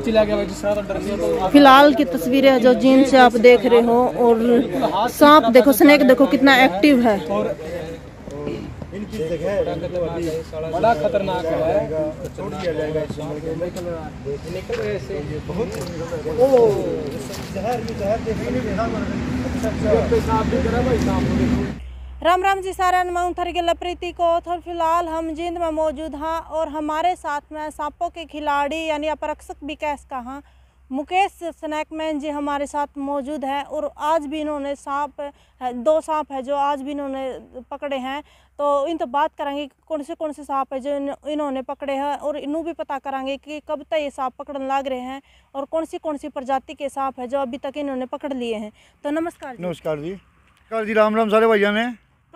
फिलहाल की तस्वीरें जो जीन से आप देख रहे हो और सांप देखो स्नेक देखो कितना एक्टिव है बड़ा खतरनाक है बहुत राम राम जी सारा मैं के लप्रीति प्रीति को और फिलहाल हम जिंद में मौजूद हाँ और हमारे साथ में सांपों के खिलाड़ी यानी अपरक्षक विकास का हाँ मुकेश स्नैकमैन जी हमारे साथ मौजूद हैं और आज भी इन्होंने सांप दो सांप है जो आज भी इन्होंने पकड़े हैं तो इन तो बात करेंगे कौन से कौन से सांप है जो इन, इन्होंने पकड़े हैं और इन्हों भी पता करेंगे कि कब तक ये सांप पकड़ने लग रहे हैं और कौन सी कौन सी प्रजाति के सांप है जो अभी तक इन्होंने पकड़ लिए हैं तो नमस्कार नमस्कार जी नमस्कार जी राम राम सारे भैया ने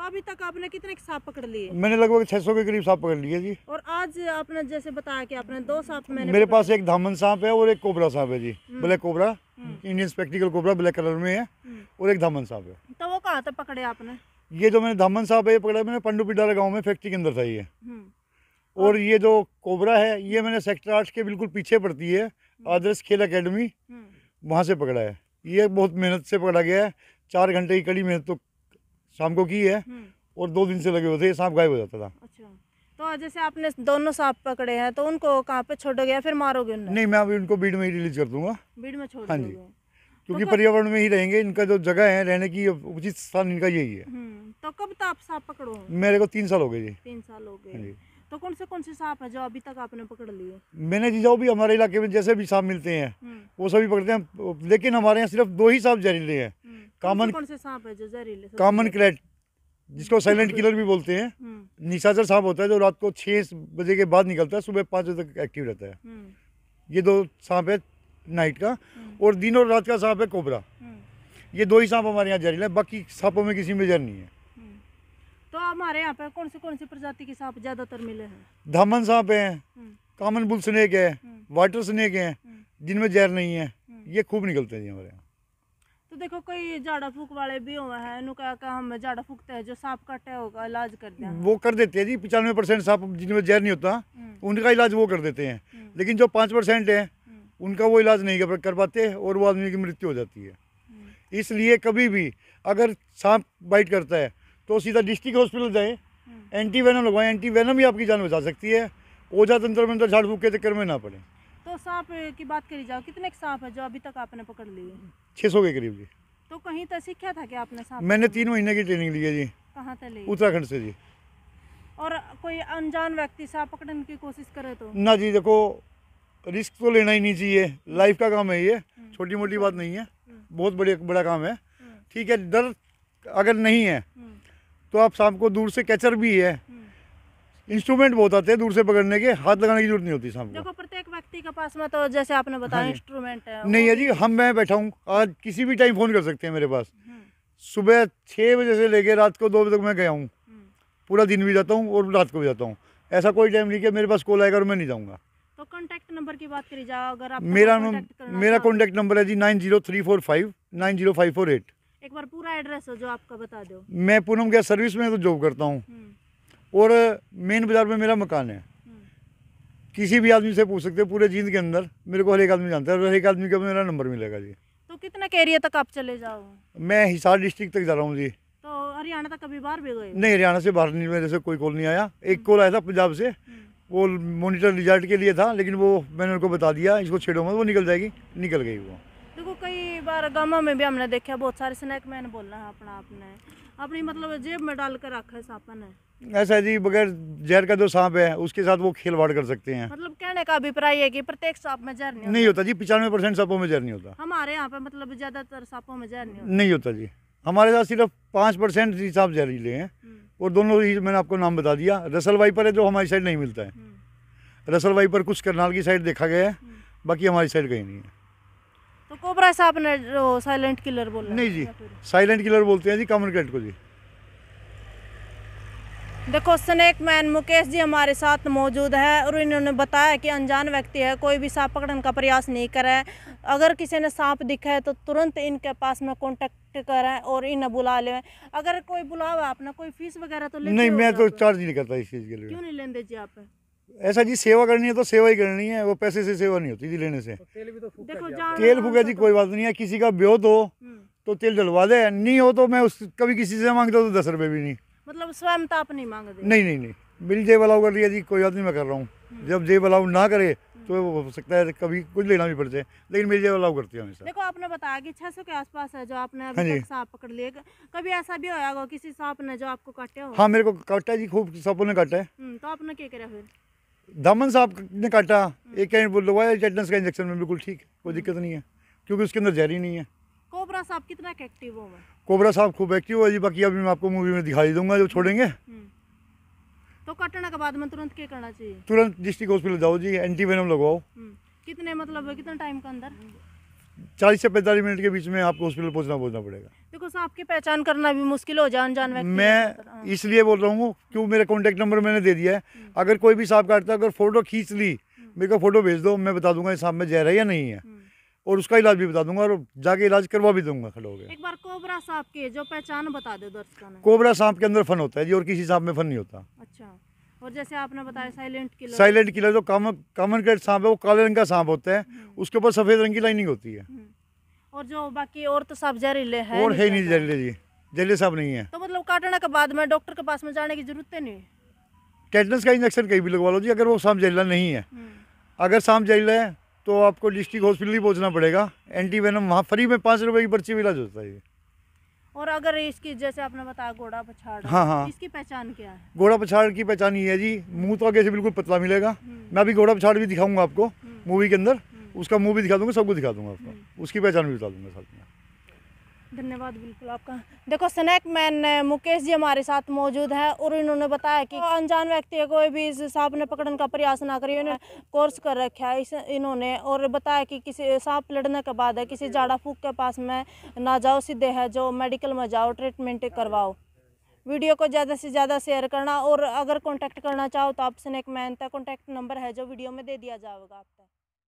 अभी तक आपने कितने सांप पकड़ लिए मैंने लगभग 600 के करीब सांप पकड़ लिए जी और आज आपने जैसे बताया कि आपने दो सांप मैंने मेरे पास एक धामन सांप है और एक कोबरा सांप है जी हम्म। ब्लैक कोबरा हम्म। Indian spectacle cobra black colour में है हम्म। और एक धामन सांप है तो वो कहा था पकड़े आपने ये जो मैंने धामन सांप है ये पकड़ा मैंने पंडुपिडारा गाँव में फैक्ट्री के अंदर था ये और ये जो कोबरा है ये मैंने सेक्टर आठ के बिल्कुल पीछे पड़ती है आदर्श खेल अकेडमी वहाँ से पकड़ा है ये बहुत मेहनत से पकड़ा गया है चार घंटे की कड़ी मेहनत तो शाम को की है और दो दिन से लगे हुए थे सांप गायब हो जाता था अच्छा तो जैसे आपने दोनों सांप पकड़े हैं तो उनको कहाँ पे छोड़ोगे या फिर मारोगे नहीं मैं अभी उनको बीड में ही रिलीज कर दूंगा बीड में छोड़ हाँ जी तो क्योंकि तो पर्यावरण में ही रहेंगे इनका जो जगह है रहने की उचित स्थान इनका यही है हम्म, तो कब तक तो आप सांप पकड़ो मेरे को तीन साल हो गए जी तीन साल हो गए हाँ तो कौन से कौन से सांप है जो अभी तक आपने पकड़ लिए मैंने जी जाओ भी हमारे इलाके में जैसे भी सांप मिलते हैं हम्म। वो सभी पकड़ते हैं लेकिन हमारे यहाँ सिर्फ दो ही सांप जहरीले हैं हम्म। कॉमन कौन से सांप है जो जहरीले कॉमन क्लेट जिसको साइलेंट किलर भी बोलते हैं हम्म। निशाचर सांप होता है जो रात को छः बजे के बाद निकलता है सुबह पाँच बजे तक एक्टिव रहता है हम्म। ये दो सांप है नाइट का हम्म। और दिन और रात का सांप है कोबरा ये दो ही सांप हमारे यहाँ जहरीला है बाकी सांपों में किसी में जहर नहीं है तो हमारे यहाँ पे कौन से कौन सी प्रजाति के सांप ज्यादातर मिले हैं धामन सांप है कॉमन बुल स्नेक है वाटर स्नेक है जिनमें जहर नहीं है ये खूब निकलते हैं हमारे यहाँ तो देखो कोई झाड़ा फूक वाले भी हुए हैं इन्हों का, हम झाड़ा फूकते हैं जो सांप काटे होगा इलाज कर दे वो कर देते हैं जी पचानवे परसेंट सांप जिनमें जहर नहीं होता हम्म। उनका इलाज वो कर देते हैं हम्म। लेकिन जो पाँच परसेंट है हम्म। उनका वो इलाज नहीं कर पाते और वो आदमी की मृत्यु हो जाती है इसलिए कभी भी अगर सांप बाइट करता है तो सीधा डिस्ट्रिक्ट हॉस्पिटल जाए एंटी वेनम लगवाएं एंटी वेनम ही आपकी जान बचा सकती है ओझा तंत्र मंत्र झाड़ फूक के चक्कर में ना पड़े सांप की बात करी जाओ कितने सांप है जो अभी तक आपने पकड़ लिए छः सौ के करीब जी तो कहीं तो सीखा था कि आपने सांप मैंने तीन महीने की ट्रेनिंग ली है जी कहाँ से ली उत्तराखंड से जी और कोई अनजान व्यक्ति सांप पकड़ने की कोशिश करे तो ना जी देखो रिस्क तो लेना ही नहीं चाहिए लाइफ का काम है ये हम्म। छोटी मोटी बात नहीं है हम्म। बहुत बड़ी बड़ा काम है हम्म। ठीक है डर अगर नहीं है तो आप सांप को दूर से कैचर भी है इंस्ट्रूमेंट बहुत आते हैं दूर से पकड़ने के हाथ लगाने की जरूरत नहीं होती सांप को व्यक्ति के पास में तो जैसे आपने बताया इंस्ट्रूमेंट हाँ है नहीं है जी हम मैं बैठा हूँ आज किसी भी टाइम फ़ोन कर सकते हैं मेरे पास हम्म। सुबह छः बजे से लेके रात को दो बजे तक मैं गया हूँ हम्म। पूरा दिन भी जाता हूँ और रात को भी जाता हूँ ऐसा कोई टाइम नहीं कि मेरे पास कॉल आएगा और मैं नहीं जाऊँगा तो कॉन्टैक्ट नंबर की बात करी जाओ अगर आप मेरा मेरा कॉन्टैक्ट नंबर है जी nine zero three four five nine zero five four eight एक बार पूरा एड्रेस जो आपका बता दो मैं पूनम गैस सर्विस में तो जॉब करता हूँ हम्म। और मेन बाज़ार में मेरा मकान है किसी भी आदमी से पूछ सकते हैं पूरे जींद के अंदर मेरे को हर एक आदमी जानता है हर एक आदमी का मेरा नंबर मिलेगा जी तो कितना एरिया तक आप चले जाओ मैं हिसार डिस्ट्रिक्ट तक जा रहा हूँ जी तो हरियाणा तक कभी बाहर भी गए नहीं हरियाणा से बाहर नहीं मेरे से कोई कॉल नहीं आया एक कॉल आया था पंजाब से हम्म। वो मोनिटर रिजल्ट के लिए था लेकिन वो मैंने उनको बता दिया इसको छेड़ो मत वो निकल जाएगी निकल गई वो देखो कई बार गाँव में भी हमने देखा बहुत सारे स्नैक मैन बोल रहे हैं हाँ, अपना आपने अपनी मतलब जेब में डाल कर रखा है सापन है ऐसा जी बगैर जहर का जो सांप है उसके साथ वो खिलवाड़ कर सकते हैं मतलब कहने का अभिप्राय है कि प्रत्येक सांप में जहर नहीं, नहीं होता जी पिचानवे परसेंट सांपों में जहर नहीं होता हमारे यहाँ पे मतलब ज्यादातर सांपों में जहर नहीं होता नहीं होता जी हमारे साथ सिर्फ पाँच परसेंट ही सांप जहरीले हैं हम्म। और दोनों ही मैंने आपको नाम बता दिया रसल वाइपर है जो हमारी साइड नहीं मिलता है हम्म। रसल वाइपर कुछ करनाल की साइड देखा गया है हम्म। बाकी हमारी साइड कहीं नहीं है तो कोबरा साहब ने साइलेंट किलर बोला नहीं जी साइलेंट किलर बोलते हैं जी कॉमन कैट को जी देखो स्नेक मैन मुकेश जी हमारे साथ मौजूद है और इन्होंने बताया कि अनजान व्यक्ति है कोई भी सांप पकड़ने का प्रयास नहीं करे अगर किसी ने सांप दिखा है तो तुरंत इनके पास में कांटेक्ट करें और इन्हें बुला लें अगर कोई बुलावा आपने कोई फीस वगैरह तो नहीं मैं तो चार्ज नहीं करता इस चीज़ के लिए क्यों नहीं लेते जी आप ऐसा जी सेवा करनी है तो सेवा ही करनी है वो पैसे से सेवा नहीं होती जी लेने से तो तेल तो देखो तेल फूका जी कोई बात नहीं है किसी का ब्योत हो हम्म। तो तेल डलवा दे नहीं हो तो मैं उस कभी किसी से मांगता तो दस रुपये भी नहीं मतलब स्वयं तो आप नहीं मांगते नहीं नहीं नहीं बिल जेब अलाउ कर दिया जी कोई बात नहीं मैं कर रहा हूँ हम्म। जब जेब अलाउ ना करे तो हो सकता है कभी कुछ लेना भी पड़ जाए लेकिन मेरी जेब अलाउ करती है हमेशा देखो आपने बताया कि छह के आसपास है जो आपने अभी हाँ तक सांप पकड़ लिए कभी ऐसा भी होगा किसी सांप ने जो आपको काटे हो हाँ मेरे को काटा है जी खूब सांपों ने काटा है हम्म, तो आपने क्या करा फिर दामन साहब ने काटा हम्म। एक कैंट लगवाया टेटनस का इंजेक्शन में बिल्कुल ठीक कोई दिक्कत नहीं है क्योंकि उसके अंदर जहरी नहीं है कोबरा साहब कितना एक्टिव हो कोबरा साहब खूब एक्टिव है जी बाकी अभी मैं आपको मूवी में दिखाई दूंगा जो छोड़ेंगे हम्म। तो कटने के बाद में तुरंत क्या करना चाहिए तुरंत डिस्ट्रिक्ट हॉस्पिटल जाओ जी एंटी वेनम लगवाओ हम्म। कितने मतलब कितने टाइम के अंदर चालीस से पैंतालीस मिनट के बीच में आपको हॉस्पिटल पहुंचना पहुंचना पड़ेगा देखो साहब की पहचान करना भी मुश्किल हो जान जान मैं हाँ। इसलिए बोल रहा हूँ क्यों मेरा कॉन्टैक्ट नंबर मैंने दे दिया है हम्म। अगर कोई भी साहब काटता है अगर फोटो खींच ली मेरे को फोटो भेज दो मैं बता दूंगा इस सांप में जहर है या नहीं है और उसका इलाज भी बता दूंगा और जाके इलाज करवा भी दूंगा खड़े होकर एक बार कोबरा सांप के जो पहचान बता दो दर्शकों ने कोबरा सांप के अंदर फन होता है जी और किसी सांप में फन नहीं होता अच्छा और जैसे आपने बताया साइलेंट किलर साइलेंट किलर जो कॉमन कॉमन ग्रेड सांप है वो काले रंग का सांप होता है हम्म। उसके ऊपर सफ़ेद रंग की लाइनिंग होती है हम्म। और जो बाकी और तो सांप जहरीले है और है नहीं जहरीले जी जहरीले सांप नहीं है तो मतलब काटने के बाद में डॉक्टर के पास में जाने की जरूरत नहीं टेटनस का इंजेक्शन कहीं भी लगवा लो जी अगर वो सांप जहरीला नहीं है हम्म। अगर सांप जहरीला है तो आपको डिस्ट्रिक्ट हॉस्पिटल ही पहुँचना पड़ेगा एंटी वेनम वहाँ फ्री में पाँच रुपये की पर्ची में इलाज होता है और अगर इसकी जैसे आपने बताया घोड़ा पछाड़ हाँ हाँ इसकी पहचान क्या है घोड़ा पछाड़ की पहचान ये है जी मुंह तो आगे से बिल्कुल पतला मिलेगा हम्म। मैं अभी घोड़ा पछाड़ भी दिखाऊंगा आपको हम्म। मूवी के अंदर हम्म। उसका मुँह भी दिखा दूंगा सबको दिखा दूंगा आपको उसकी पहचान भी बता दूंगा साथ में धन्यवाद बिल्कुल आपका देखो स्नैक मैन मुकेश जी हमारे साथ मौजूद है और इन्होंने बताया कि अनजान व्यक्ति कोई भी इस सांप ने पकड़ने का प्रयास ना करिए इन्होंने कोर्स कर रखा है इस इन्होंने और बताया कि किसी सांप लड़ने के बाद है किसी जाड़ा फूक के पास में ना जाओ सीधे है जो मेडिकल में जाओ ट्रीटमेंट करवाओ वीडियो को ज़्यादा से ज़्यादा शेयर करना और अगर कॉन्टैक्ट करना चाहो तो आप स्नैक मैन का कॉन्टैक्ट नंबर है जो वीडियो में दे दिया जाएगा आपका